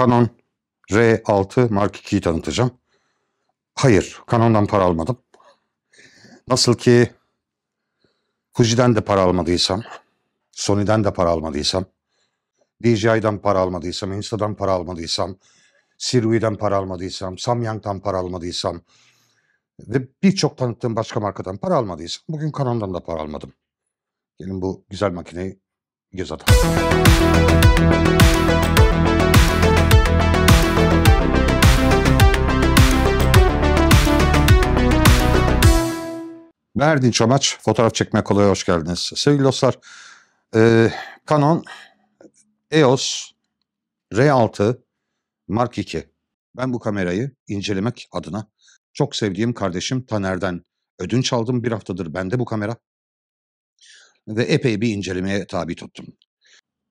Canon R6 Mark II'yi tanıtacağım. Hayır, Canon'dan para almadım. Nasıl ki Fuji'den de para almadıysam, Sony'den de para almadıysam, DJI'den para almadıysam, Insta'dan para almadıysam, Sirui'den para almadıysam, Samyang'dan para almadıysam ve birçok tanıttığım başka markadan para almadıysam bugün Canon'dan da para almadım. Gelin bu güzel makineyi göz atalım. Ben Erdin Çamaç, Fotoğraf çekmek kolay hoş geldiniz. Sevgili dostlar, e, Canon EOS R6 Mark II. Ben bu kamerayı incelemek adına çok sevdiğim kardeşim Taner'den ödünç aldım. Bir haftadır bende bu kamera ve epey bir incelemeye tabi tuttum.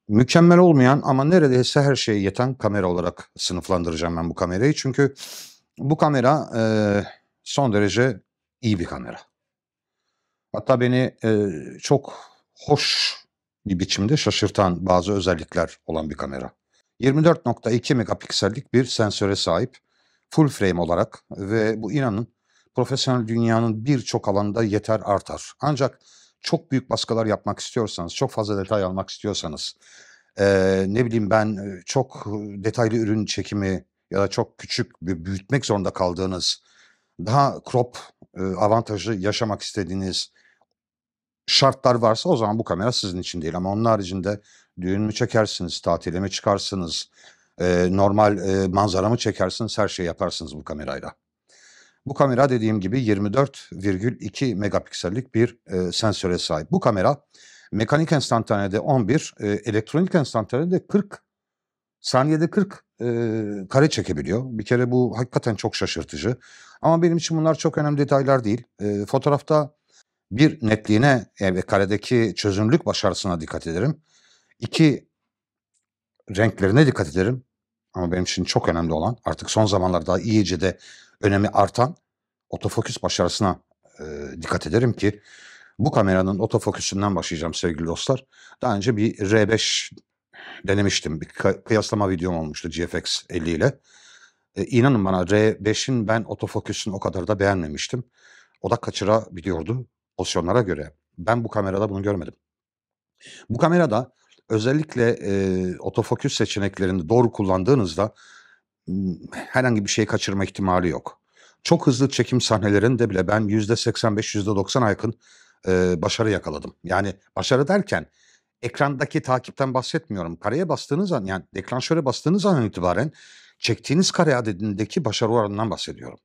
Mükemmel olmayan ama neredeyse her şeye yeten kamera olarak sınıflandıracağım ben bu kamerayı. Çünkü bu kamera e, son derece iyi bir kamera. Hatta beni e, çok hoş bir biçimde şaşırtan bazı özellikler olan bir kamera. 24.2 megapiksellik bir sensöre sahip full frame olarak ve bu inanın profesyonel dünyanın birçok alanda yeter artar. Ancak çok büyük baskılar yapmak istiyorsanız, çok fazla detay almak istiyorsanız, e, ne bileyim ben çok detaylı ürün çekimi ya da çok küçük büyütmek zorunda kaldığınız daha crop avantajı yaşamak istediğiniz şartlar varsa o zaman bu kamera sizin için değil. Ama onun haricinde düğün mü çekersiniz, tatile mi çıkarsınız, normal e, manzara mı çekersiniz her şeyi yaparsınız bu kamerayla. Bu kamera dediğim gibi 24,2 megapiksellik bir sensöre sahip. Bu kamera mekanik enstantanede 11, elektronik enstantanede 40 saniyede 40 e, kare çekebiliyor. Bir kere bu hakikaten çok şaşırtıcı. Ama benim için bunlar çok önemli detaylar değil. E, fotoğrafta bir netliğine ve karedeki çözünürlük başarısına dikkat ederim. İki renklerine dikkat ederim. Ama benim için çok önemli olan artık son zamanlarda iyice de önemi artan otofokus başarısına e, dikkat ederim ki bu kameranın otofokusundan başlayacağım sevgili dostlar. Daha önce bir R5 denemiştim. Bir kıyaslama videom olmuştu GFX 50 ile. E, inanın bana R5'in ben otofokusunu o kadar da beğenmemiştim. O da kaçırabiliyordu pozisyonlara göre. Ben bu kamerada bunu görmedim. Bu kamerada özellikle e, otofokus seçeneklerini doğru kullandığınızda herhangi bir şey kaçırma ihtimali yok. Çok hızlı çekim sahnelerinde bile ben 85 90 yakın e, başarı yakaladım. Yani başarı derken ekrandaki takipten bahsetmiyorum. Kareye bastığınız an yani deklanşöre bastığınız an itibaren çektiğiniz kare adedindeki başarı oranından bahsediyorum.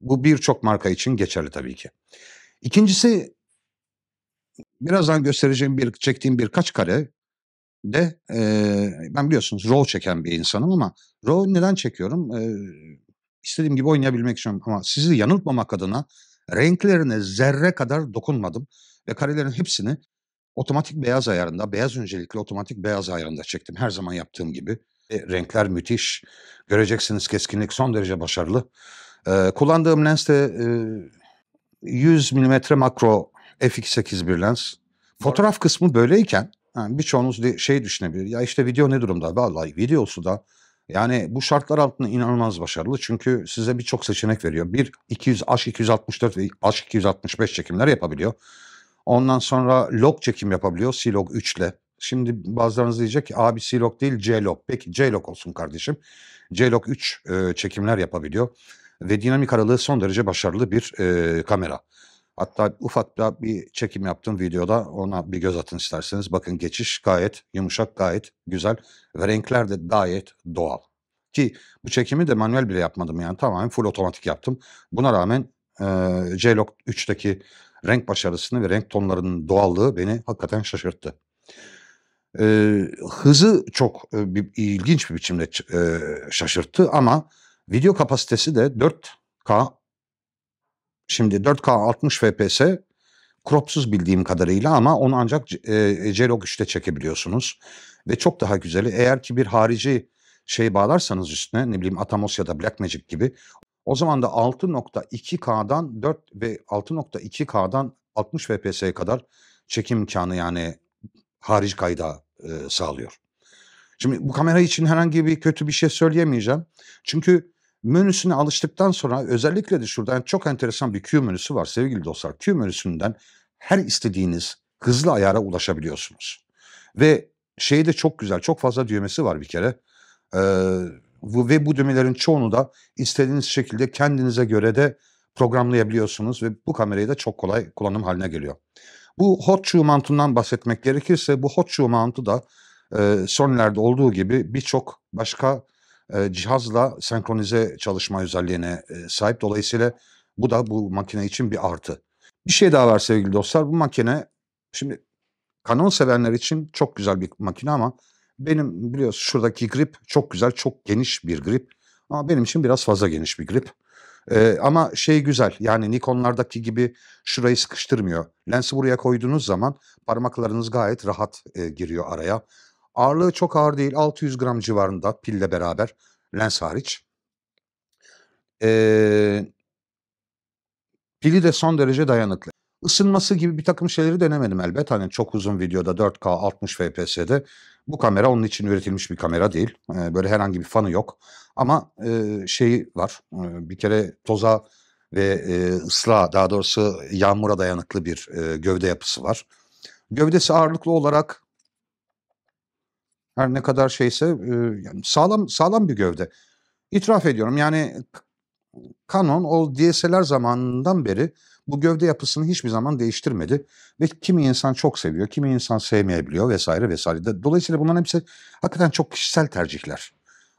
Bu birçok marka için geçerli tabii ki. İkincisi birazdan göstereceğim bir çektiğim birkaç kare de e, ben biliyorsunuz RAW çeken bir insanım ama RAW neden çekiyorum? E, istediğim gibi oynayabilmek için ama sizi yanıltmamak adına renklerine zerre kadar dokunmadım ve karelerin hepsini Otomatik beyaz ayarında, beyaz öncelikli otomatik beyaz ayarında çektim. Her zaman yaptığım gibi. E, renkler müthiş. Göreceksiniz keskinlik son derece başarılı. E, kullandığım lens de e, 100 mm makro f2.8 bir lens. Fotoğraf kısmı böyleyken yani birçoğunuz de şey düşünebilir. Ya işte video ne durumda? Vallahi videosu da yani bu şartlar altında inanılmaz başarılı. Çünkü size birçok seçenek veriyor. Bir 200 H264 ve H265 çekimler yapabiliyor. Ondan sonra log çekim yapabiliyor C-Log 3 ile. Şimdi bazılarınız diyecek ki abi C-Log değil C-Log. Peki C-Log olsun kardeşim. C-Log 3 e, çekimler yapabiliyor. Ve dinamik aralığı son derece başarılı bir e, kamera. Hatta ufak da bir çekim yaptığım videoda ona bir göz atın isterseniz. Bakın geçiş gayet yumuşak, gayet güzel ve renkler de gayet doğal. Ki bu çekimi de manuel bile yapmadım yani tamamen full otomatik yaptım. Buna rağmen e, J-Log 3'teki renk başarısını ve renk tonlarının doğallığı beni hakikaten şaşırttı. E, hızı çok e, bir, ilginç bir biçimde e, şaşırttı ama video kapasitesi de 4K şimdi 4K 60 FPS cropsuz bildiğim kadarıyla ama onu ancak e, Celog 3'te çekebiliyorsunuz. Ve çok daha güzeli eğer ki bir harici şey bağlarsanız üstüne ne bileyim Atmos ya da Blackmagic gibi o zaman da 6.2K'dan 4 ve 6.2K'dan 60 FPS'ye kadar çekim imkanı yani harici kayda e, sağlıyor. Şimdi bu kamera için herhangi bir kötü bir şey söyleyemeyeceğim. Çünkü menüsüne alıştıktan sonra özellikle de şuradan çok enteresan bir Q menüsü var sevgili dostlar. Q menüsünden her istediğiniz hızlı ayara ulaşabiliyorsunuz. Ve şey de çok güzel çok fazla düğmesi var bir kere. Ee, ve bu düğmelerin çoğunu da istediğiniz şekilde kendinize göre de programlayabiliyorsunuz ve bu kamerayı da çok kolay kullanım haline geliyor. Bu hot shoe mountundan bahsetmek gerekirse bu hot shoe mountu da e, Sony'lerde olduğu gibi birçok başka e, cihazla senkronize çalışma özelliğine e, sahip. Dolayısıyla bu da bu makine için bir artı. Bir şey daha var sevgili dostlar. Bu makine şimdi Canon sevenler için çok güzel bir makine ama benim biliyorsun şuradaki grip çok güzel, çok geniş bir grip. Ama benim için biraz fazla geniş bir grip. Ee, ama şey güzel yani Nikonlardaki gibi şurayı sıkıştırmıyor. Lensi buraya koyduğunuz zaman parmaklarınız gayet rahat e, giriyor araya. Ağırlığı çok ağır değil 600 gram civarında pille beraber lens hariç. Ee, pili de son derece dayanıklı. Isınması gibi bir takım şeyleri denemedim elbet. Hani çok uzun videoda 4K 60 FPS'de bu kamera onun için üretilmiş bir kamera değil. E, böyle herhangi bir fanı yok. Ama e, şeyi var. E, bir kere toza ve e, ısra daha doğrusu yağmura dayanıklı bir e, gövde yapısı var. Gövdesi ağırlıklı olarak her ne kadar şeyse e, yani sağlam sağlam bir gövde. İtiraf ediyorum yani Canon o DSLR zamanından beri bu gövde yapısını hiçbir zaman değiştirmedi. Ve kimi insan çok seviyor, kimi insan sevmeyebiliyor vesaire vesaire. Dolayısıyla bunların hepsi hakikaten çok kişisel tercihler.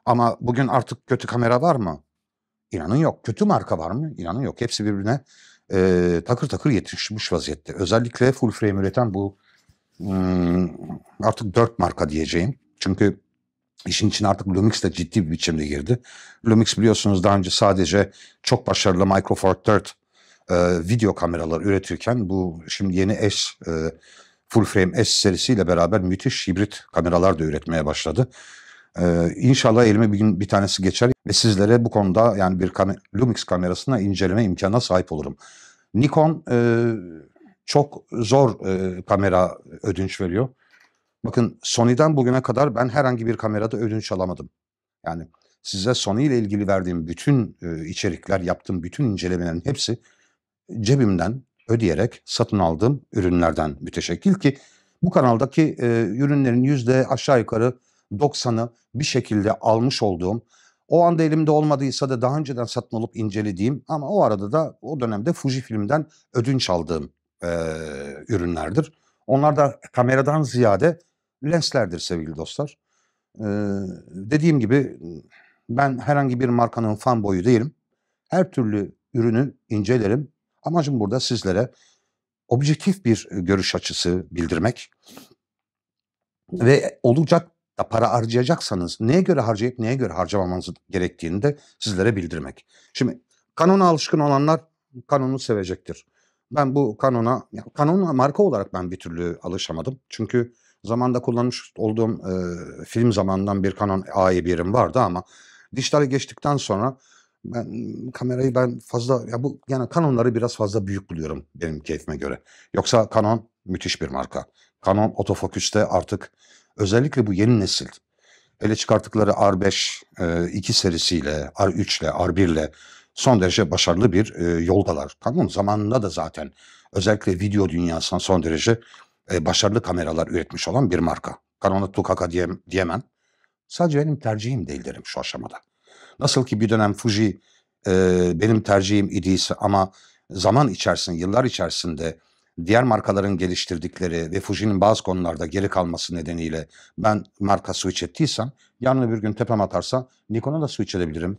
Ama bugün artık kötü kamera var mı? İnanın yok. Kötü marka var mı? İnanın yok. Hepsi birbirine e, takır takır yetişmiş vaziyette. Özellikle full frame üreten bu hmm, artık dört marka diyeceğim. Çünkü İşin için artık Lumix de ciddi bir biçimde girdi. Lumix biliyorsunuz daha önce sadece çok başarılı Micro Four Third e, video kameralar üretirken bu şimdi yeni S e, full frame S serisiyle beraber müthiş hibrit kameralar da üretmeye başladı. Ee, inşallah elime bir gün bir tanesi geçer ve sizlere bu konuda yani bir kam Lumix kamerasına inceleme imkanına sahip olurum. Nikon e, çok zor e, kamera ödünç veriyor. Bakın Sony'den bugüne kadar ben herhangi bir kamerada ödünç alamadım. Yani size Sony ile ilgili verdiğim bütün e, içerikler, yaptığım bütün incelemelerin hepsi cebimden ödeyerek satın aldığım ürünlerden müteşekkil ki bu kanaldaki e, ürünlerin yüzde aşağı yukarı 90'ı bir şekilde almış olduğum, o anda elimde olmadıysa da daha önceden satın alıp incelediğim ama o arada da o dönemde Fuji filmden ödünç aldığım e, ürünlerdir. Onlar da kameradan ziyade lenslerdir sevgili dostlar. Ee, dediğim gibi ben herhangi bir markanın fan boyu değilim. Her türlü ürünü incelerim. Amacım burada sizlere objektif bir görüş açısı bildirmek ve olacak da para harcayacaksanız neye göre harcayıp neye göre harcamamanız gerektiğini de sizlere bildirmek. Şimdi kanona alışkın olanlar kanonu sevecektir. Ben bu kanona, kanona marka olarak ben bir türlü alışamadım. Çünkü zamanda kullanmış olduğum e, film zamandan bir Canon A1'im vardı ama dijitale geçtikten sonra ben kamerayı ben fazla ya bu yani Canon'ları biraz fazla büyük buluyorum benim keyfime göre. Yoksa Canon müthiş bir marka. Canon otofoküste artık özellikle bu yeni nesil ele çıkarttıkları R5 e, 2 serisiyle, R3 ile, R1 ile son derece başarılı bir e, yoldalar. Canon zamanında da zaten özellikle video dünyasına son derece e, başarılı kameralar üretmiş olan bir marka. Canon'a tukaka diyem, diyemem. Sadece benim tercihim değil derim şu aşamada. Nasıl ki bir dönem Fuji e, benim tercihim idiyse ama zaman içerisinde, yıllar içerisinde diğer markaların geliştirdikleri ve Fuji'nin bazı konularda geri kalması nedeniyle ben marka switch ettiysem yarın bir gün tepem atarsa Nikon'a da switch edebilirim.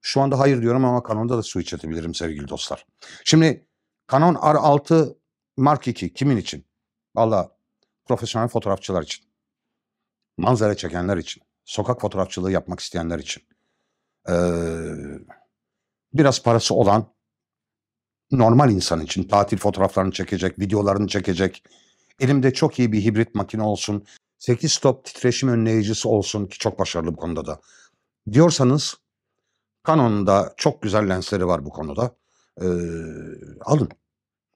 Şu anda hayır diyorum ama Canon'da da switch edebilirim sevgili dostlar. Şimdi Canon R6 Mark II kimin için? Valla profesyonel fotoğrafçılar için, manzara çekenler için, sokak fotoğrafçılığı yapmak isteyenler için, ee, biraz parası olan normal insan için tatil fotoğraflarını çekecek, videolarını çekecek, elimde çok iyi bir hibrit makine olsun, 8 stop titreşim önleyicisi olsun ki çok başarılı bu konuda da. Diyorsanız Canon'da çok güzel lensleri var bu konuda. Ee, alın.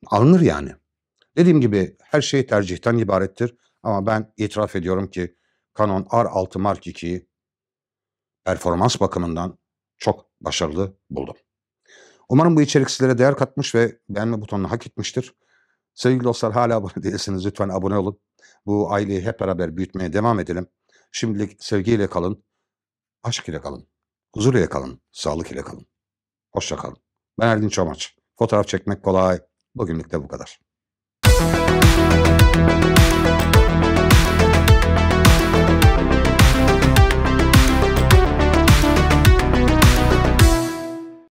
Alınır yani. Dediğim gibi her şey tercihten ibarettir. Ama ben itiraf ediyorum ki Canon R6 Mark II'yi performans bakımından çok başarılı buldum. Umarım bu içerik sizlere değer katmış ve beğenme butonunu hak etmiştir. Sevgili dostlar hala abone değilseniz lütfen abone olun. Bu aileyi hep beraber büyütmeye devam edelim. Şimdilik sevgiyle kalın, aşk ile kalın, huzur ile kalın, sağlık ile kalın. Hoşça kalın. Ben Erdin Çomaç. Fotoğraf çekmek kolay. Bugünlük de bu kadar. Música